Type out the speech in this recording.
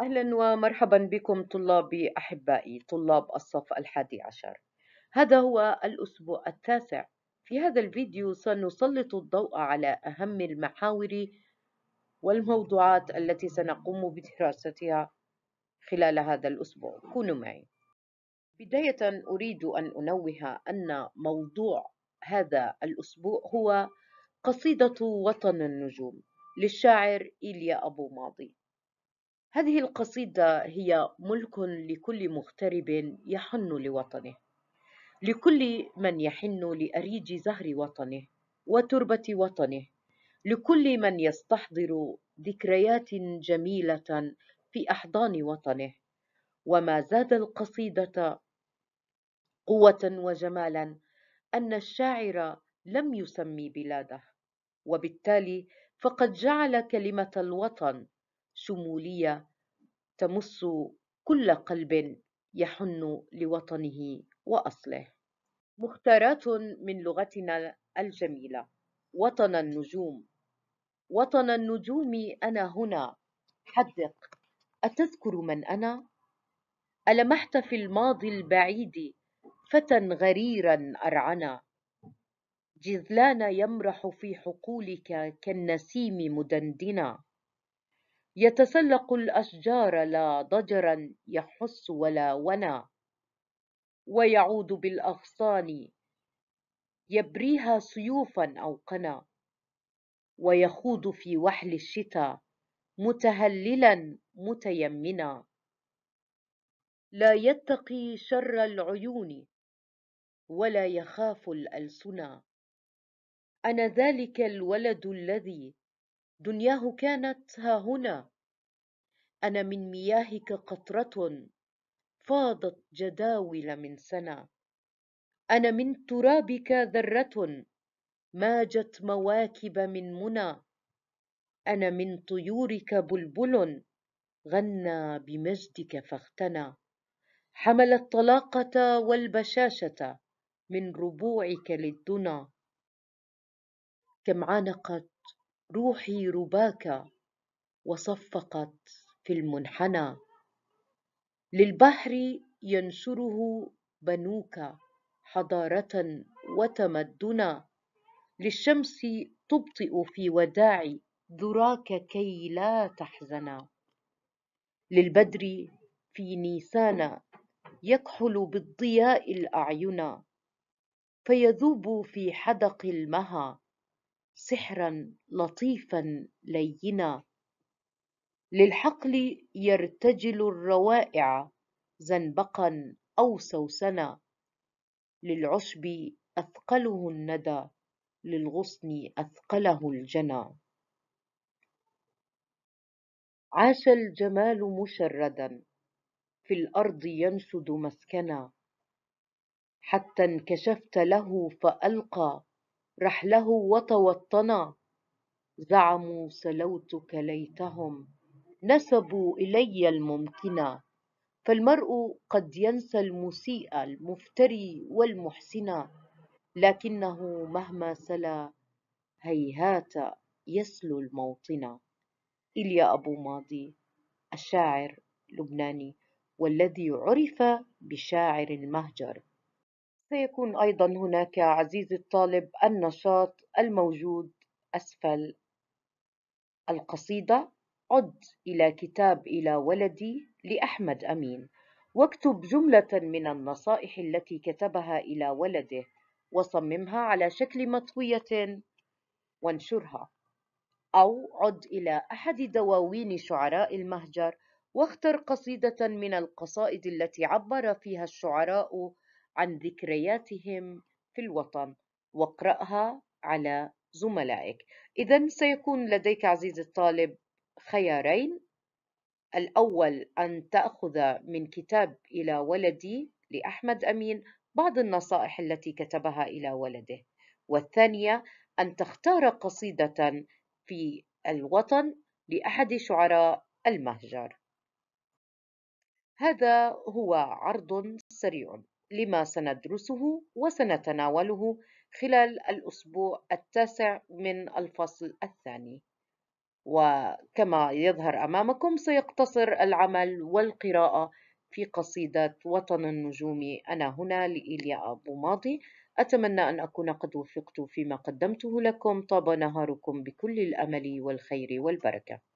أهلا ومرحبا بكم طلابي أحبائي طلاب الصف الحادي عشر هذا هو الأسبوع التاسع في هذا الفيديو سنسلط الضوء على أهم المحاور والموضوعات التي سنقوم بدراستها خلال هذا الأسبوع كونوا معي بداية أريد أن أنوه أن موضوع هذا الأسبوع هو قصيدة وطن النجوم للشاعر إيليا أبو ماضي هذه القصيدة هي ملك لكل مغترب يحن لوطنه لكل من يحن لأريج زهر وطنه وتربة وطنه لكل من يستحضر ذكريات جميلة في أحضان وطنه وما زاد القصيدة قوة وجمالا أن الشاعر لم يسمي بلاده وبالتالي فقد جعل كلمة الوطن شمولية تمس كل قلب يحن لوطنه وأصله مختارات من لغتنا الجميلة وطن النجوم وطن النجوم أنا هنا حدق أتذكر من أنا؟ ألمحت في الماضي البعيد فتى غريرا أرعنا جذلان يمرح في حقولك كالنسيم مدندنا يتسلق الأشجار لا ضجرا يحس ولا ونا ويعود بالأغصان يبريها سيوفا أو قنا ويخوض في وحل الشتاء متهللا متيمنا لا يتقي شر العيون ولا يخاف الألسنا أنا ذلك الولد الذي دنياه كانت ها هنا أنا من مياهك قطرة فاضت جداول من سنة أنا من ترابك ذرة ماجت مواكب من منى أنا من طيورك بلبل غنى بمجدك فاغتنى حمل الطلاقة والبشاشة من ربوعك للدنا كم عانقت روحي رباك وصفقت في المنحنى للبحر ينشره بنوك حضارة وتمدنا للشمس تبطئ في وداع ذراك كي لا تحزنا للبدر في نيسان يكحل بالضياء الأعين فيذوب في حدق المها سحرا لطيفا لينا للحقل يرتجل الروائع زنبقا أو سوسنا للعشب أثقله الندى للغصن أثقله الجنى عاش الجمال مشردا في الأرض ينشد مسكنا حتى انكشفت له فألقى رحله وتوطنا زعموا سلوتك ليتهم نسبوا إلي الممكنا فالمرء قد ينسى المسيء المفتري والمحسنا لكنه مهما سلا هيهات يسلو الموطنا إليا أبو ماضي الشاعر اللبناني والذي عرف بشاعر المهجر سيكون أيضا هناك عزيزي الطالب النشاط الموجود أسفل القصيدة عد إلى كتاب إلى ولدي لأحمد أمين واكتب جملة من النصائح التي كتبها إلى ولده وصممها على شكل مطوية وانشرها أو عد إلى أحد دواوين شعراء المهجر واختر قصيدة من القصائد التي عبر فيها الشعراء عن ذكرياتهم في الوطن واقرأها على زملائك إذا سيكون لديك عزيزي الطالب خيارين الأول أن تأخذ من كتاب إلى ولدي لأحمد أمين بعض النصائح التي كتبها إلى ولده والثانية أن تختار قصيدة في الوطن لأحد شعراء المهجر هذا هو عرض سريع لما سندرسه وسنتناوله خلال الأسبوع التاسع من الفصل الثاني وكما يظهر أمامكم سيقتصر العمل والقراءة في قصيدة وطن النجوم أنا هنا لإيليا أبو ماضي أتمنى أن أكون قد وفقت فيما قدمته لكم طاب نهاركم بكل الأمل والخير والبركة